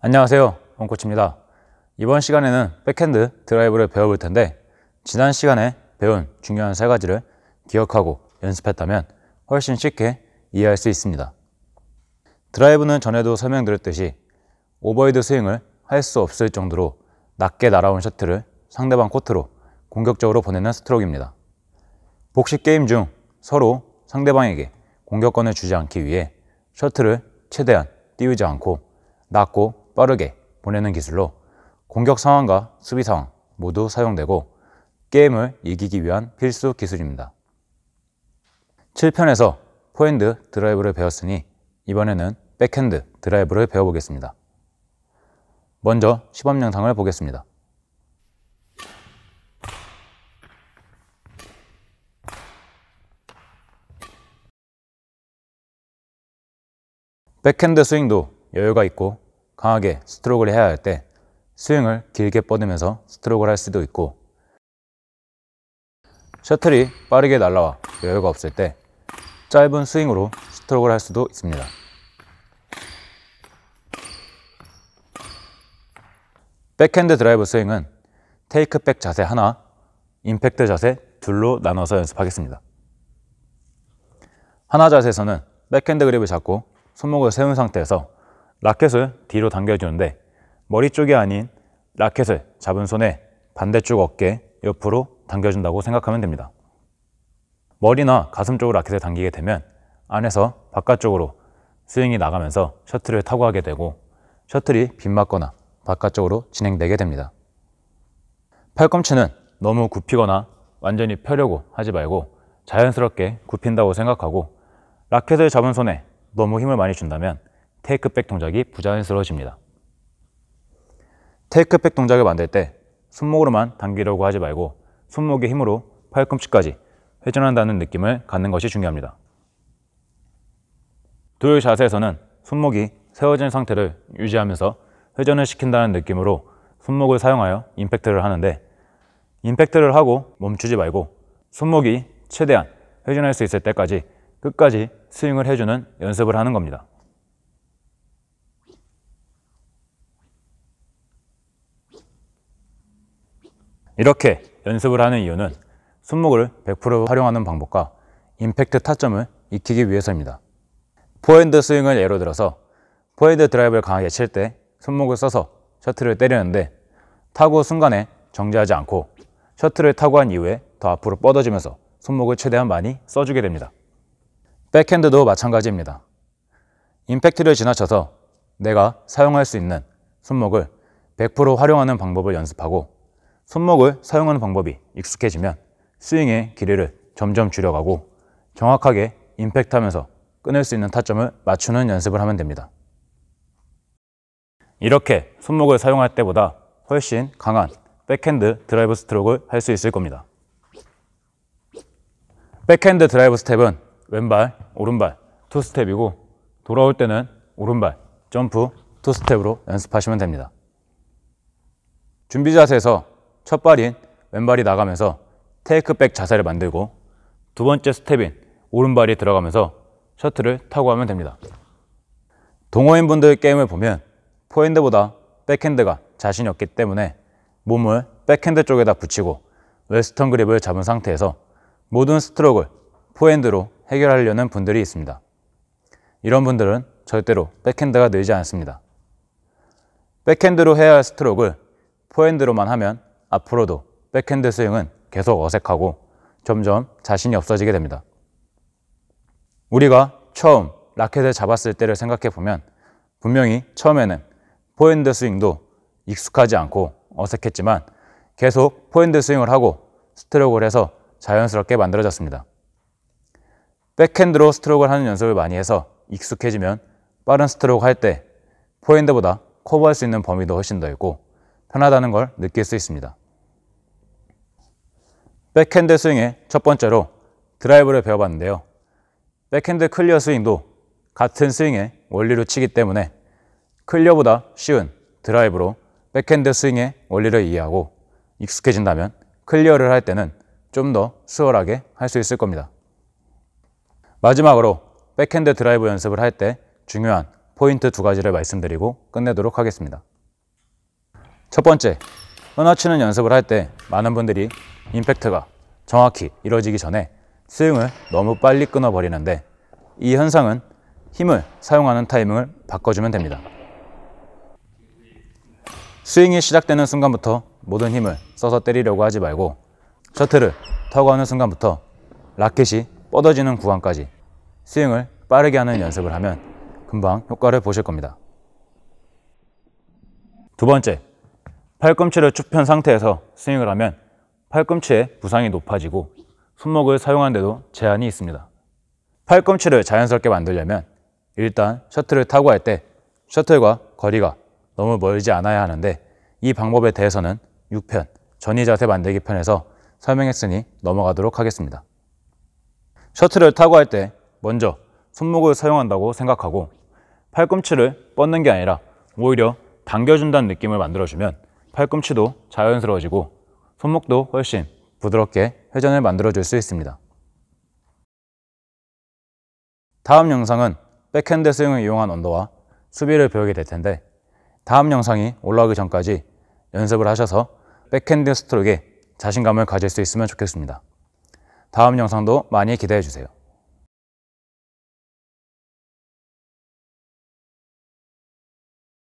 안녕하세요 원코치입니다 이번 시간에는 백핸드 드라이브를 배워볼 텐데 지난 시간에 배운 중요한 세 가지를 기억하고 연습했다면 훨씬 쉽게 이해할 수 있습니다 드라이브는 전에도 설명드렸듯이 오버헤드 스윙을 할 수 없을 정도로 낮게 날아온 셔틀을 상대방 코트로 공격적으로 보내는 스트로크입니다 복식 게임 중 서로 상대방에게 공격권을 주지 않기 위해 셔틀을 최대한 띄우지 않고 낮고 빠르게 보내는 기술로 공격 상황과 수비 상황 모두 사용되고 게임을 이기기 위한 필수 기술입니다. 7편에서 포핸드 드라이브를 배웠으니 이번에는 백핸드 드라이브를 배워보겠습니다. 먼저 시범 영상을 보겠습니다. 백핸드 스윙도 여유가 있고 강하게 스트로크를 해야 할 때 스윙을 길게 뻗으면서 스트로크를 할 수도 있고 셔틀이 빠르게 날아와 여유가 없을 때 짧은 스윙으로 스트로크를 할 수도 있습니다. 백핸드 드라이브 스윙은 테이크백 자세 하나, 임팩트 자세 둘로 나눠서 연습하겠습니다. 하나 자세에서는 백핸드 그립을 잡고 손목을 세운 상태에서 라켓을 뒤로 당겨주는데 머리 쪽이 아닌 라켓을 잡은 손에 반대쪽 어깨 옆으로 당겨준다고 생각하면 됩니다. 머리나 가슴 쪽으로 라켓을 당기게 되면 안에서 바깥쪽으로 스윙이 나가면서 셔틀을 타고 하게 되고 셔틀이 빗맞거나 바깥쪽으로 진행되게 됩니다. 팔꿈치는 너무 굽히거나 완전히 펴려고 하지 말고 자연스럽게 굽힌다고 생각하고 라켓을 잡은 손에 너무 힘을 많이 준다면 테이크백 동작이 부자연스러워집니다. 테이크백 동작을 만들 때 손목으로만 당기려고 하지 말고 손목의 힘으로 팔꿈치까지 회전한다는 느낌을 갖는 것이 중요합니다. 둘 자세에서는 손목이 세워진 상태를 유지하면서 회전을 시킨다는 느낌으로 손목을 사용하여 임팩트를 하는데 임팩트를 하고 멈추지 말고 손목이 최대한 회전할 수 있을 때까지 끝까지 스윙을 해주는 연습을 하는 겁니다. 이렇게 연습을 하는 이유는 손목을 100% 활용하는 방법과 임팩트 타점을 익히기 위해서입니다. 포핸드 스윙을 예로 들어서 포핸드 드라이브를 강하게 칠 때 손목을 써서 셔틀을 때리는데 타고 순간에 정지하지 않고 셔틀을 타고 한 이후에 더 앞으로 뻗어지면서 손목을 최대한 많이 써주게 됩니다. 백핸드도 마찬가지입니다. 임팩트를 지나쳐서 내가 사용할 수 있는 손목을 100% 활용하는 방법을 연습하고 손목을 사용하는 방법이 익숙해지면 스윙의 길이를 점점 줄여가고 정확하게 임팩트하면서 끊을 수 있는 타점을 맞추는 연습을 하면 됩니다. 이렇게 손목을 사용할 때보다 훨씬 강한 백핸드 드라이브 스트로크를 할 수 있을 겁니다. 백핸드 드라이브 스텝은 왼발, 오른발, 투스텝이고 돌아올 때는 오른발, 점프, 투스텝으로 연습하시면 됩니다. 준비 자세에서 첫 발인 왼발이 나가면서 테이크백 자세를 만들고 두 번째 스텝인 오른발이 들어가면서 셔틀을 타고 하면 됩니다. 동호인분들 게임을 보면 포핸드보다 백핸드가 자신이 없기 때문에 몸을 백핸드 쪽에다 붙이고 웨스턴 그립을 잡은 상태에서 모든 스트로크를 포핸드로 해결하려는 분들이 있습니다. 이런 분들은 절대로 백핸드가 늘지 않습니다. 백핸드로 해야 할 스트로크를 포핸드로만 하면 앞으로도 백핸드 스윙은 계속 어색하고 점점 자신이 없어지게 됩니다. 우리가 처음 라켓을 잡았을 때를 생각해 보면 분명히 처음에는 포핸드 스윙도 익숙하지 않고 어색했지만 계속 포핸드 스윙을 하고 스트로크를 해서 자연스럽게 만들어졌습니다. 백핸드로 스트로크를 하는 연습을 많이 해서 익숙해지면 빠른 스트로크 할 때 포핸드보다 커버할 수 있는 범위도 훨씬 더 있고 편하다는 걸 느낄 수 있습니다. 백핸드 스윙의 첫 번째로 드라이브를 배워봤는데요. 백핸드 클리어 스윙도 같은 스윙의 원리로 치기 때문에 클리어보다 쉬운 드라이브로 백핸드 스윙의 원리를 이해하고 익숙해진다면 클리어를 할 때는 좀 더 수월하게 할 수 있을 겁니다. 마지막으로 백핸드 드라이브 연습을 할 때 중요한 포인트 두 가지를 말씀드리고 끝내도록 하겠습니다. 첫 번째, 끊어치는 연습을 할 때 많은 분들이 임팩트가 정확히 이루어지기 전에 스윙을 너무 빨리 끊어버리는데 이 현상은 힘을 사용하는 타이밍을 바꿔주면 됩니다. 스윙이 시작되는 순간부터 모든 힘을 써서 때리려고 하지 말고 셔틀을 타고 하는 순간부터 라켓이 뻗어지는 구간까지 스윙을 빠르게 하는 연습을 하면 금방 효과를 보실 겁니다. 두 번째, 팔꿈치를 쭉 편 상태에서 스윙을 하면 팔꿈치의 부상이 높아지고 손목을 사용하는데도 제한이 있습니다. 팔꿈치를 자연스럽게 만들려면 일단 셔틀을 타고 할 때 셔틀과 거리가 너무 멀지 않아야 하는데 이 방법에 대해서는 6편 전위 자세 만들기 편에서 설명했으니 넘어가도록 하겠습니다. 셔틀을 타고 할 때 먼저 손목을 사용한다고 생각하고 팔꿈치를 뻗는 게 아니라 오히려 당겨준다는 느낌을 만들어주면 팔꿈치도 자연스러워지고 손목도 훨씬 부드럽게 회전을 만들어줄 수 있습니다. 다음 영상은 백핸드 스윙을 이용한 언더와 수비를 배우게 될 텐데 다음 영상이 올라오기 전까지 연습을 하셔서 백핸드 스트로크에 자신감을 가질 수 있으면 좋겠습니다. 다음 영상도 많이 기대해 주세요.